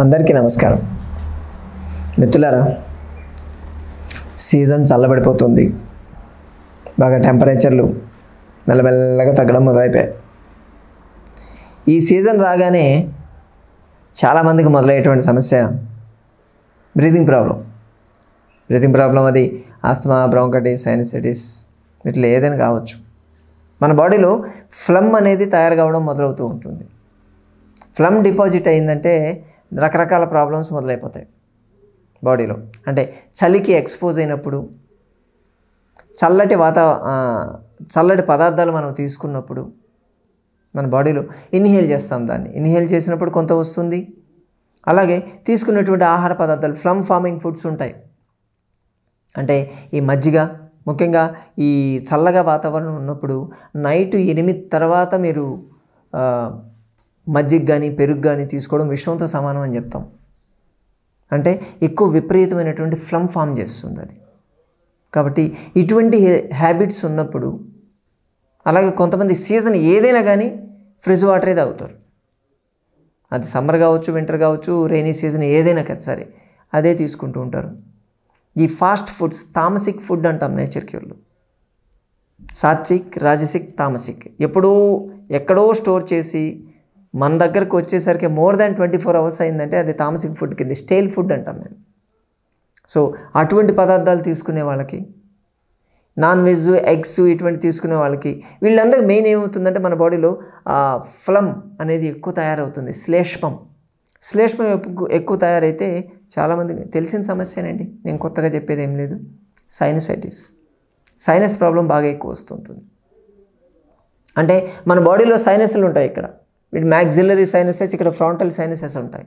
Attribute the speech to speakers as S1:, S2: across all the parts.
S1: అందరికీ నమస్కారం మిత్రులారా సీజన్ చల్లబడిపోతుంది బాగా టెంపరేచర్లు మెల్లమెల్లగా తగ్గడం మొదలైపోయాయి ఈ సీజన్ రాగానే చాలామందికి మొదలయ్యేటువంటి సమస్య బ్రీతింగ్ ప్రాబ్లం బ్రీతింగ్ ప్రాబ్లం అది ఆస్తమా బ్రౌంకటి సైనసైటిస్ వీటిలో ఏదైనా కావచ్చు మన బాడీలో ఫ్లమ్ అనేది తయారు కావడం మొదలవుతూ ఉంటుంది ఫ్లమ్ డిపాజిట్ అయిందంటే రకరకాల ప్రాబ్లమ్స్ మొదలైపోతాయి బాడీలో అంటే చలికి ఎక్స్పోజ్ అయినప్పుడు చల్లటి వాతా చల్లటి పదార్థాలు మనం తీసుకున్నప్పుడు మన బాడీలో ఇన్హేల్ చేస్తాం దాన్ని ఇన్హేల్ చేసినప్పుడు కొంత వస్తుంది అలాగే తీసుకున్నటువంటి ఆహార పదార్థాలు ఫ్లమ్ ఫార్మింగ్ ఫుడ్స్ ఉంటాయి అంటే ఈ మజ్జిగ ముఖ్యంగా ఈ చల్లగా వాతావరణం ఉన్నప్పుడు నైట్ ఎనిమిది తర్వాత మీరు మజ్జిగ కానీ పెరుగు కానీ తీసుకోవడం విశ్వంతో సమానం అని చెప్తాం అంటే ఎక్కువ విపరీతమైనటువంటి ఫ్లమ్ ఫామ్ చేస్తుంది అది కాబట్టి ఇటువంటి హ్యాబిట్స్ ఉన్నప్పుడు అలాగే కొంతమంది సీజన్ ఏదైనా కానీ ఫ్రిడ్జ్ వాటరే తాగుతారు అది సమ్మర్ కావచ్చు వింటర్ కావచ్చు రెయినీ సీజన్ ఏదైనా కదా సరే అదే తీసుకుంటూ ఉంటారు ఈ ఫాస్ట్ ఫుడ్స్ తామసిక్ ఫుడ్ అంటాం నేచర్ క్యూర్లు సాత్విక్ రాజసిక్ తామసిక్ ఎప్పుడో ఎక్కడో స్టోర్ చేసి మన దగ్గరకు వచ్చేసరికి more than twenty four hours అయిందంటే అది తామసిక్ ఫుడ్ కింద స్టేల్ ఫుడ్ అంటాం మేము సో అటువంటి పదార్థాలు తీసుకునే వాళ్ళకి నాన్ వెజ్ ఎగ్స్ ఇటువంటి తీసుకునే వాళ్ళకి వీళ్ళందరికీ మెయిన్ ఏమవుతుందంటే మన బాడీలో ఫ్లమ్ అనేది ఎక్కువ తయారవుతుంది శ్లేష్మం శ్లేష్మం ఎక్కువ తయారైతే చాలామందికి తెలిసిన సమస్యనండి నేను కొత్తగా చెప్పేది ఏం లేదు సైనసైటిస్ సైనస్ ప్రాబ్లం బాగా ఎక్కువ వస్తుంటుంది అంటే మన బాడీలో సైనస్లు ఉంటాయి ఇక్కడ వీటి మ్యాగ్జిల్లరీ సైనసెస్ ఇక్కడ ఫ్రాంటల్ సైనసెస్ ఉంటాయి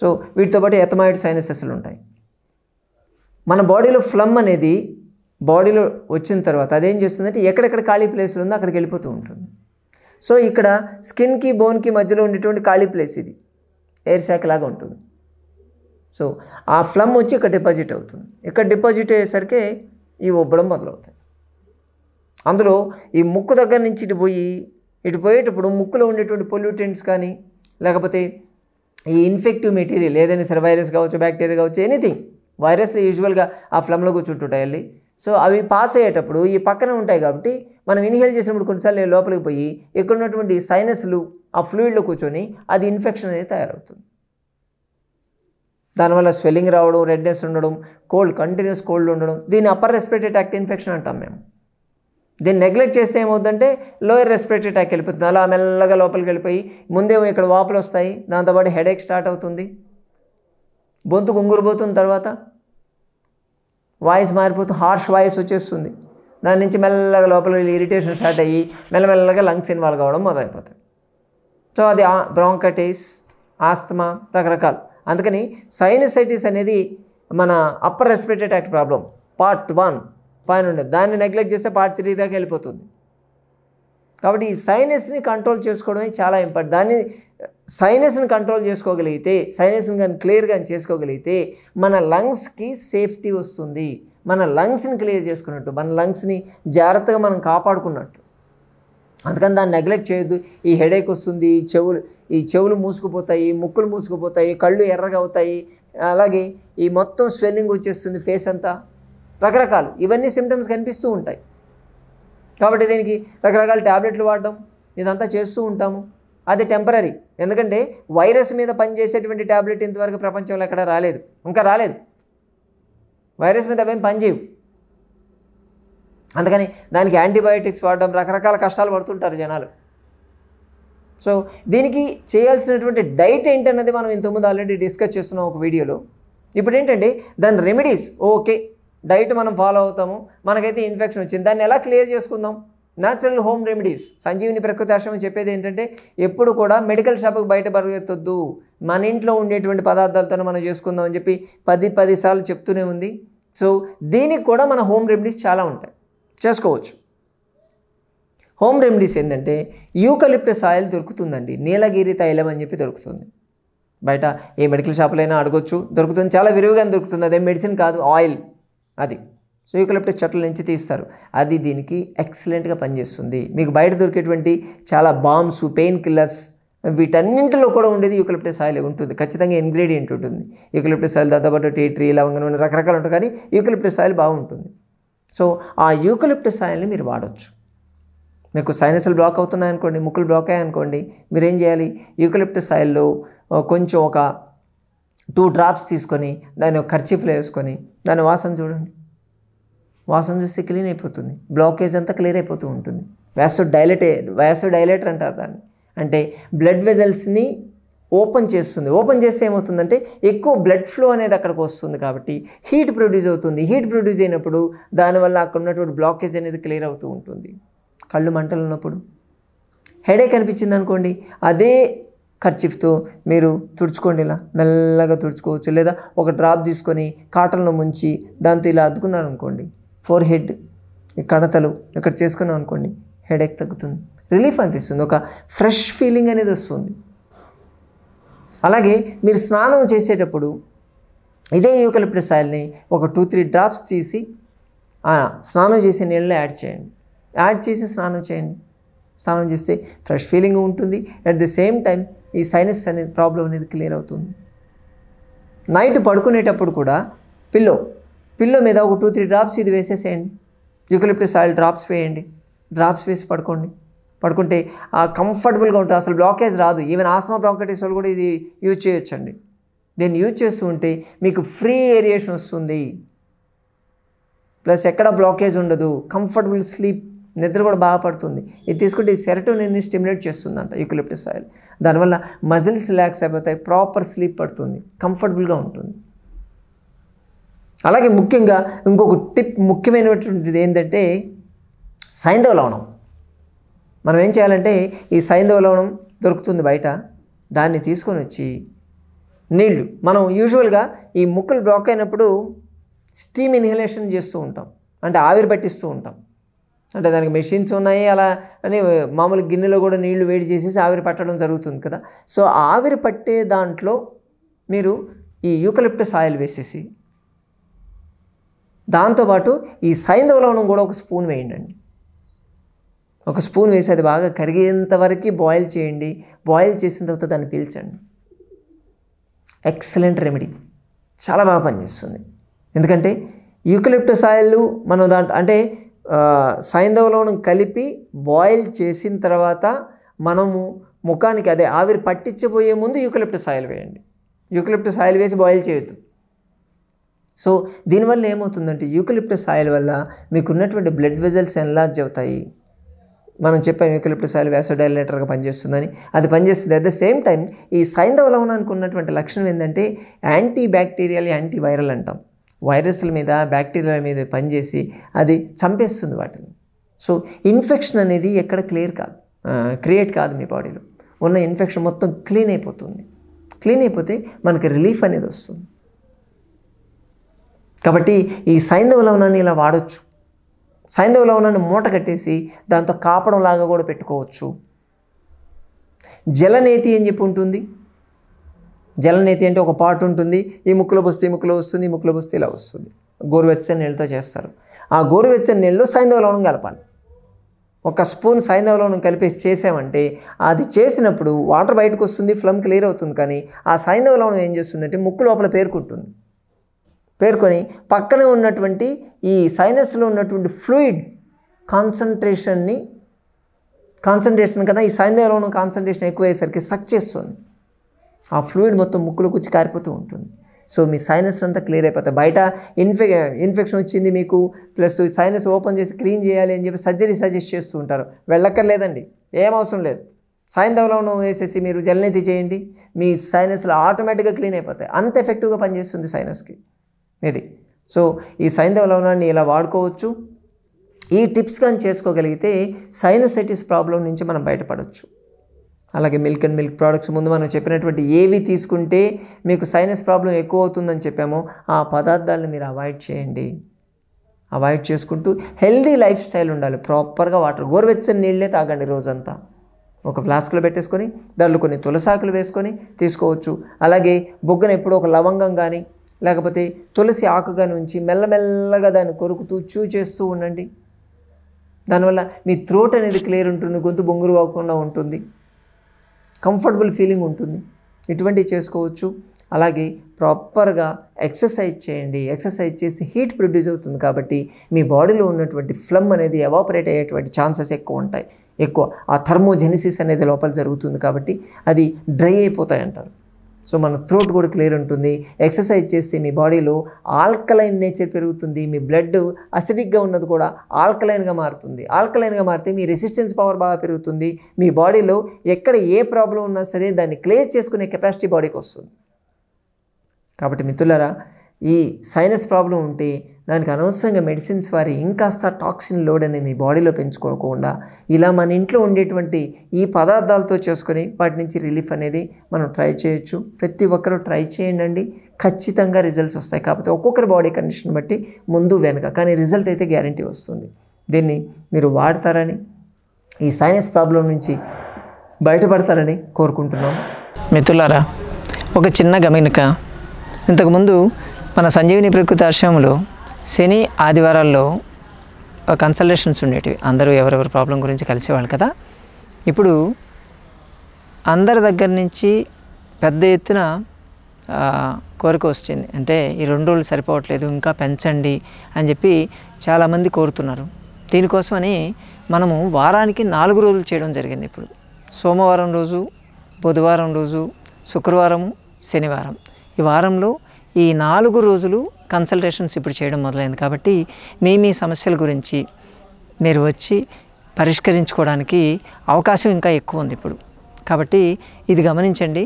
S1: సో వీటితో పాటు ఎథమాయిడ్ సైనసెస్లు ఉంటాయి మన బాడీలో ఫ్లమ్ అనేది బాడీలో వచ్చిన తర్వాత అదేం చేస్తుందంటే ఎక్కడెక్కడ ఖాళీ ప్లేస్లు ఉందో అక్కడికి వెళ్ళిపోతూ ఉంటుంది సో ఇక్కడ స్కిన్కి బోన్కి మధ్యలో ఉండేటువంటి ఖాళీ ప్లేస్ ఇది ఎయిర్ శాక్ లాగా ఉంటుంది సో ఆ ఫ్లమ్ వచ్చి ఇక్కడ డిపాజిట్ అవుతుంది ఇక్కడ డిపాజిట్ అయ్యేసరికి ఈ ఉబ్బడం మొదలవుతాయి అందులో ఈ ముక్కు దగ్గర నుంచి పోయి ఇటు పోయేటప్పుడు ముక్కులో ఉండేటువంటి పొల్యూటెంట్స్ కానీ లేకపోతే ఈ ఇన్ఫెక్టివ్ మెటీరియల్ ఏదైనా సరే వైరస్ కావచ్చు బ్యాక్టీరియా కావచ్చు ఎనీథింగ్ వైరస్లు యూజువల్గా ఆ ఫ్లమ్లో కూర్చుంటుంటాయి వెళ్ళి సో అవి పాస్ అయ్యేటప్పుడు ఈ పక్కన ఉంటాయి కాబట్టి మనం ఇన్హేల్ చేసినప్పుడు కొన్నిసార్లు లోపలికి పోయి ఇక్కడ ఉన్నటువంటి సైనస్లు ఆ ఫ్లూయిడ్లో కూర్చొని అది ఇన్ఫెక్షన్ అనేది తయారవుతుంది దానివల్ల స్వెల్లింగ్ రావడం రెడ్నెస్ ఉండడం కోల్డ్ కంటిన్యూస్ కోల్డ్ ఉండడం దీన్ని అప్పర్ రెస్పిరేటరీ ట్యాక్ట్ ఇన్ఫెక్షన్ అంటాం మేము దీన్ని నెగ్లెక్ట్ చేస్తే ఏమవుతుందంటే లోయర్ రెస్పిరేటరీ అటాక్ వెళ్ళిపోతుంది అలా మెల్లగా లోపలికి వెళ్ళిపోయి ముందేమో ఇక్కడ వాపులు వస్తాయి దాంతోపాటు హెడేక్ స్టార్ట్ అవుతుంది గుంగురు గుంగురుపోతున్న తర్వాత వాయిస్ మారిపోతుంది హార్ష్ వాయిస్ వచ్చేస్తుంది దాని నుంచి మెల్లగా లోపల ఇరిటేషన్ స్టార్ట్ అయ్యి మెల్లమెల్లగా లంగ్స్ ఇన్వాల్వ్ కావడం మొదలైపోతాయి సో అది బ్రాంకటైస్ ఆస్తమా రకరకాలు అందుకని సైనసైటిస్ అనేది మన upper respiratory attack problem part one పైన ఉండదు దాన్ని నెగ్లెక్ట్ చేస్తే పార్ట్ త్రీ దాకా వెళ్ళిపోతుంది కాబట్టి ఈ సైనస్ని కంట్రోల్ చేసుకోవడమే చాలా ఇంపార్టెంట్ దాన్ని సైనస్ని కంట్రోల్ చేసుకోగలిగితే సైనస్ని కానీ క్లియర్ కానీ చేసుకోగలిగితే మన లంగ్స్కి సేఫ్టీ వస్తుంది మన లంగ్స్ని క్లియర్ చేసుకున్నట్టు మన లంగ్స్ని జాగ్రత్తగా మనం కాపాడుకున్నట్టు అందుకని దాన్ని నెగ్లెక్ట్ చేయొద్దు ఈ హెడేక్ వస్తుంది ఈ చెవులు ఈ చెవులు మూసుకుపోతాయి ముక్కులు మూసుకుపోతాయి కళ్ళు ఎర్రగా అవుతాయి అలాగే ఈ మొత్తం స్వెల్లింగ్ వచ్చేస్తుంది ఫేస్ అంతా రకరకాలు ఇవన్నీ సిమ్టమ్స్ కనిపిస్తూ ఉంటాయి కాబట్టి దీనికి రకరకాల ట్యాబ్లెట్లు వాడడం ఇదంతా చేస్తూ ఉంటాము అది టెంపరీ ఎందుకంటే వైరస్ మీద పనిచేసేటువంటి ట్యాబ్లెట్ ఇంతవరకు ప్రపంచంలో ఎక్కడ రాలేదు ఇంకా రాలేదు వైరస్ మీద అవేం పనిచేయవు అందుకని దానికి యాంటీబయాటిక్స్ వాడడం రకరకాల కష్టాలు పడుతుంటారు జనాలు సో దీనికి చేయాల్సినటువంటి డైట్ ఏంటన్నది మనం ఇంతకుముందు ఆల్రెడీ డిస్కస్ చేస్తున్నాం ఒక వీడియోలో ఇప్పుడు ఏంటంటే దాని రెమెడీస్ ఓకే డైట్ మనం ఫాలో అవుతాము మనకైతే ఇన్ఫెక్షన్ వచ్చింది దాన్ని ఎలా క్లియర్ చేసుకుందాం న్యాచురల్ హోమ్ రెమెడీస్ సంజీవిని ప్రకృతి ఆశ్రమం చెప్పేది ఏంటంటే ఎప్పుడు కూడా మెడికల్ షాప్కి బయట పరుగెత్తొద్దు మన ఇంట్లో ఉండేటువంటి పదార్థాలతో మనం చేసుకుందాం అని చెప్పి పది పది సార్లు చెప్తూనే ఉంది సో దీనికి కూడా మన హోమ్ రెమెడీస్ చాలా ఉంటాయి చేసుకోవచ్చు హోమ్ రెమెడీస్ ఏంటంటే యూకలిప్టస్ ఆయిల్ దొరుకుతుందండి నీలగిరి తైలం అని చెప్పి దొరుకుతుంది బయట ఏ మెడికల్ షాపులైనా అడగొచ్చు దొరుకుతుంది చాలా విరివిగా దొరుకుతుంది అదే మెడిసిన్ కాదు ఆయిల్ అది సో యూకలిప్టస్ చెట్ల నుంచి తీస్తారు అది దీనికి ఎక్సలెంట్గా పనిచేస్తుంది మీకు బయట దొరికేటువంటి చాలా బాంబ్స్ పెయిన్ కిల్లర్స్ వీటన్నింటిలో కూడా ఉండేది యూకలిప్టస్ ఆయిల్ ఉంటుంది ఖచ్చితంగా ఇంగ్రీడియంట్ ఉంటుంది యూకలిప్టస్ ఆయిల్ దాదాపు టీ ట్రీ లవంగ ఉన్న రకరకాలు ఉంటాయి కానీ యూకలిప్టస్ ఆయిల్ బాగుంటుంది సో ఆ యూకలిప్టస్ ఆయిల్ని మీరు వాడచ్చు మీకు సైనస్లు బ్లాక్ అవుతున్నాయనుకోండి ముక్కులు బ్లాక్ అయ్యాయనుకోండి మీరు ఏం చేయాలి యూకలిప్టస్ ఆయిల్లో కొంచెం ఒక టూ డ్రాప్స్ తీసుకొని దాన్ని ఒక ఖర్చీఫ్లో వేసుకొని దాని వాసన చూడండి వాసన చూస్తే క్లీన్ అయిపోతుంది బ్లాకేజ్ అంతా క్లియర్ అయిపోతూ ఉంటుంది వ్యాసో డైలటే వ్యాసో డైలేటర్ అంటారు దాన్ని అంటే బ్లడ్ వెజల్స్ని ఓపెన్ చేస్తుంది ఓపెన్ చేస్తే ఏమవుతుందంటే ఎక్కువ బ్లడ్ ఫ్లో అనేది అక్కడికి వస్తుంది కాబట్టి హీట్ ప్రొడ్యూస్ అవుతుంది హీట్ ప్రొడ్యూస్ అయినప్పుడు దానివల్ల అక్కడ ఉన్నటువంటి బ్లాకేజ్ అనేది క్లియర్ అవుతూ ఉంటుంది కళ్ళు మంటలు ఉన్నప్పుడు హెడేక్ అనిపించింది అనుకోండి అదే ఖర్చిఫ్తో మీరు తుడుచుకోండి ఇలా మెల్లగా తుడుచుకోవచ్చు లేదా ఒక డ్రాప్ తీసుకొని కాటన్లో ముంచి దాంతో ఇలా అద్దుకున్నారనుకోండి ఫోర్ హెడ్ కణతలు ఇక్కడ చేసుకున్నాం అనుకోండి హెడేక్ తగ్గుతుంది రిలీఫ్ అనిపిస్తుంది ఒక ఫ్రెష్ ఫీలింగ్ అనేది వస్తుంది అలాగే మీరు స్నానం చేసేటప్పుడు ఇదే యూకలిప్టస్ ఆయిల్ని ఒక టూ త్రీ డ్రాప్స్ తీసి స్నానం చేసే నీళ్ళలో యాడ్ చేయండి యాడ్ చేసి స్నానం చేయండి స్నానం చేస్తే ఫ్రెష్ ఫీలింగ్ ఉంటుంది అట్ ది సేమ్ టైం ఈ సైనస్ అనేది ప్రాబ్లం అనేది క్లియర్ అవుతుంది నైట్ పడుకునేటప్పుడు కూడా పిల్లో పిల్లో మీద ఒక టూ త్రీ డ్రాప్స్ ఇది వేసేసేయండి యూకలిప్టిస్ ఆయిల్ డ్రాప్స్ వేయండి డ్రాప్స్ వేసి పడుకోండి పడుకుంటే కంఫర్టబుల్గా ఉంటుంది అసలు బ్లాకేజ్ రాదు ఈవెన్ ఆస్మా బ్రాంకటిస్ వాళ్ళు కూడా ఇది యూజ్ చేయొచ్చండి దీన్ని యూజ్ చేస్తూ ఉంటే మీకు ఫ్రీ ఏరియేషన్ వస్తుంది ప్లస్ ఎక్కడ బ్లాకేజ్ ఉండదు కంఫర్టబుల్ స్లీప్ నిద్ర కూడా బాగా పడుతుంది ఇది తీసుకుంటే ఈ సెరటోనిన్ని స్టిమ్యులేట్ చేస్తుందంట యూకలిప్టిస్ ఆయిల్ దానివల్ల మజిల్స్ రిలాక్స్ అయిపోతాయి ప్రాపర్ స్లీప్ పడుతుంది కంఫర్టబుల్గా ఉంటుంది అలాగే ముఖ్యంగా ఇంకొక టిప్ ముఖ్యమైనటువంటిది ఏంటంటే సైంధవ లవణం మనం ఏం చేయాలంటే ఈ సైంధవ లవణం దొరుకుతుంది బయట దాన్ని తీసుకొని వచ్చి నీళ్లు మనం యూజువల్గా ఈ ముక్కలు బ్లాక్ అయినప్పుడు స్టీమ్ ఇన్హలేషన్ చేస్తూ ఉంటాం అంటే ఆవిరి పట్టిస్తూ ఉంటాం అంటే దానికి మెషిన్స్ ఉన్నాయి అలా అని మామూలు గిన్నెలో కూడా నీళ్లు వేడి చేసేసి ఆవిరి పట్టడం జరుగుతుంది కదా సో ఆవిరి పట్టే దాంట్లో మీరు ఈ యూకలిప్టస్ ఆయిల్ వేసేసి దాంతోపాటు ఈ సైంధవ లవణం కూడా ఒక స్పూన్ వేయండి ఒక స్పూన్ వేసి అది బాగా కరిగేంత వరకు బాయిల్ చేయండి బాయిల్ చేసిన తర్వాత దాన్ని పీల్చండి ఎక్సలెంట్ రెమెడీ చాలా బాగా పనిచేస్తుంది ఎందుకంటే యూకలిప్టస్ ఆయిల్ మనం దాంట్లో అంటే సైంధవలోనం కలిపి బాయిల్ చేసిన తర్వాత మనము ముఖానికి అదే ఆవిరి పట్టించబోయే ముందు యూకలిప్టస్ ఆయిల్ వేయండి యూకలిప్టస్ ఆయిల్ వేసి బాయిల్ చేయొద్దు సో దీనివల్ల ఏమవుతుందంటే యూకలిప్టస్ ఆయిల్ వల్ల మీకున్నటువంటి బ్లడ్ వెజల్స్ ఎన్లార్జ్ అవుతాయి మనం చెప్పాం యూకలిప్టస్ ఆయిల్ వ్యాసోడైలేటర్గా పనిచేస్తుందని అది పనిచేస్తుంది అట్ ద సేమ్ టైం ఈ సైంధవలవనానికి లవణానికి ఉన్నటువంటి లక్షణం ఏంటంటే యాంటీ బ్యాక్టీరియల్ యాంటీ వైరల్ అంటాం వైరస్ల మీద బ్యాక్టీరియాల మీద పనిచేసి అది చంపేస్తుంది వాటిని సో ఇన్ఫెక్షన్ అనేది ఎక్కడ క్లియర్ కాదు క్రియేట్ కాదు మీ బాడీలో ఉన్న ఇన్ఫెక్షన్ మొత్తం క్లీన్ అయిపోతుంది క్లీన్ అయిపోతే మనకి రిలీఫ్ అనేది వస్తుంది కాబట్టి ఈ సైంధవ లవణాన్ని ఇలా వాడచ్చు సైంధవ లవణాన్ని మూట కట్టేసి దాంతో కాపడం లాగా కూడా పెట్టుకోవచ్చు జలనేతి అని చెప్పి ఉంటుంది జలనీతి అంటే ఒక పాట ఉంటుంది ఈ ముక్కులు బుస్తే ముక్కులో వస్తుంది ఈ ముక్కులు బుస్తే ఇలా వస్తుంది గోరువెచ్చని నీళ్ళతో చేస్తారు ఆ గోరువెచ్చని నీళ్ళు సైంధవ లోనం కలపాలి ఒక స్పూన్ సైంధవ లోనం కలిపి చేసామంటే అది చేసినప్పుడు వాటర్ బయటకు వస్తుంది ఫ్లమ్ క్లియర్ అవుతుంది కానీ ఆ సైంధవ లోనం ఏం చేస్తుందంటే ముక్కు లోపల పేర్కొంటుంది పేర్కొని పక్కనే ఉన్నటువంటి ఈ సైనస్లో ఉన్నటువంటి ఫ్లూయిడ్ కాన్సన్ట్రేషన్ని కాన్సన్ట్రేషన్ కన్నా ఈ సైంధవ లోనం కాన్సన్ట్రేషన్ ఎక్కువ అయ్యేసరికి సక్ చేస్తుంది ఆ ఫ్లూయిడ్ మొత్తం ముక్కులోకి వచ్చి కారిపోతూ ఉంటుంది సో మీ సైనస్ అంతా క్లియర్ అయిపోతాయి బయట ఇన్ఫె ఇన్ఫెక్షన్ వచ్చింది మీకు ప్లస్ సైనస్ ఓపెన్ చేసి క్లీన్ చేయాలి అని చెప్పి సర్జరీ సజెస్ట్ చేస్తూ ఉంటారు వెళ్ళక్కర్లేదండి ఏం అవసరం లేదు సాయంత్రంలో వేసేసి మీరు జలనీతి చేయండి మీ సైనస్లో ఆటోమేటిక్గా క్లీన్ అయిపోతాయి అంత ఎఫెక్టివ్గా పనిచేస్తుంది సైనస్కి ఇది సో ఈ సైంధవ లవణాన్ని ఇలా వాడుకోవచ్చు ఈ టిప్స్ కానీ చేసుకోగలిగితే సైనోసైటిస్ ప్రాబ్లం నుంచి మనం బయటపడవచ్చు అలాగే మిల్క్ అండ్ మిల్క్ ప్రోడక్ట్స్ ముందు మనం చెప్పినటువంటి ఏవి తీసుకుంటే మీకు సైనస్ ప్రాబ్లం ఎక్కువ అవుతుందని చెప్పామో ఆ పదార్థాలను మీరు అవాయిడ్ చేయండి అవాయిడ్ చేసుకుంటూ హెల్దీ లైఫ్ స్టైల్ ఉండాలి ప్రాపర్గా వాటర్ గోరువెచ్చని నీళ్ళే తాగండి రోజంతా ఒక ఫ్లాస్క్లో పెట్టేసుకొని దాంట్లో కొన్ని తులసాకులు వేసుకొని తీసుకోవచ్చు అలాగే బొగ్గన ఎప్పుడో ఒక లవంగం కానీ లేకపోతే తులసి ఆకుగా నుంచి మెల్లమెల్లగా దాన్ని కొరుకుతూ చూ చేస్తూ ఉండండి దానివల్ల మీ త్రోట్ అనేది క్లియర్ ఉంటుంది గొంతు బొంగురు అవ్వకుండా ఉంటుంది కంఫర్టబుల్ ఫీలింగ్ ఉంటుంది ఇటువంటివి చేసుకోవచ్చు అలాగే ప్రాపర్గా ఎక్సర్సైజ్ చేయండి ఎక్సర్సైజ్ చేసి హీట్ ప్రొడ్యూస్ అవుతుంది కాబట్టి మీ బాడీలో ఉన్నటువంటి ఫ్లమ్ అనేది ఎవాపరేట్ అయ్యేటువంటి ఛాన్సెస్ ఎక్కువ ఉంటాయి ఎక్కువ ఆ థర్మోజెనిసిస్ అనేది లోపల జరుగుతుంది కాబట్టి అది డ్రై అయిపోతాయి అంటారు సో మన థ్రోట్ కూడా క్లియర్ ఉంటుంది ఎక్సర్సైజ్ చేస్తే మీ బాడీలో ఆల్కలైన్ నేచర్ పెరుగుతుంది మీ బ్లడ్ అసిడిక్గా ఉన్నది కూడా ఆల్కలైన్గా మారుతుంది ఆల్కలైన్గా మారితే మీ రెసిస్టెన్స్ పవర్ బాగా పెరుగుతుంది మీ బాడీలో ఎక్కడ ఏ ప్రాబ్లం ఉన్నా సరే దాన్ని క్లియర్ చేసుకునే కెపాసిటీ బాడీకి వస్తుంది కాబట్టి మిత్రులరా ఈ సైనస్ ప్రాబ్లం ఉంటే దానికి అనవసరంగా మెడిసిన్స్ వారి ఇంకాస్త టాక్సిన్ లోడ్ అనేది మీ బాడీలో పెంచుకోకుండా ఇలా మన ఇంట్లో ఉండేటువంటి ఈ పదార్థాలతో చేసుకొని వాటి నుంచి రిలీఫ్ అనేది మనం ట్రై చేయొచ్చు ప్రతి ఒక్కరూ ట్రై చేయండి ఖచ్చితంగా రిజల్ట్స్ వస్తాయి కాకపోతే ఒక్కొక్కరి బాడీ కండిషన్ బట్టి ముందు వెనక కానీ రిజల్ట్ అయితే గ్యారంటీ వస్తుంది దీన్ని మీరు వాడతారని ఈ సైనస్ ప్రాబ్లం నుంచి బయటపడతారని కోరుకుంటున్నాం మిత్రులారా ఒక చిన్న గమనిక ఇంతకుముందు మన సంజీవిని ప్రకృతి ఆశ్రమంలో శని ఆదివారాల్లో కన్సల్టేషన్స్ ఉండేటివి అందరూ ఎవరెవరి ప్రాబ్లం గురించి కలిసేవాళ్ళు కదా ఇప్పుడు అందరి దగ్గర నుంచి పెద్ద ఎత్తున కోరిక వచ్చింది అంటే ఈ రెండు రోజులు సరిపోవట్లేదు ఇంకా పెంచండి అని చెప్పి చాలామంది కోరుతున్నారు దీనికోసమని మనము వారానికి నాలుగు రోజులు చేయడం జరిగింది ఇప్పుడు సోమవారం రోజు బుధవారం రోజు శుక్రవారం శనివారం ఈ వారంలో ఈ నాలుగు రోజులు కన్సల్టేషన్స్ ఇప్పుడు చేయడం మొదలైంది కాబట్టి మీ మీ సమస్యల గురించి మీరు వచ్చి పరిష్కరించుకోవడానికి అవకాశం ఇంకా ఎక్కువ ఉంది ఇప్పుడు కాబట్టి ఇది గమనించండి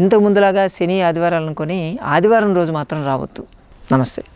S1: ఇంతకు ముందులాగా శని ఆదివారాలు అనుకొని ఆదివారం రోజు మాత్రం రావద్దు నమస్తే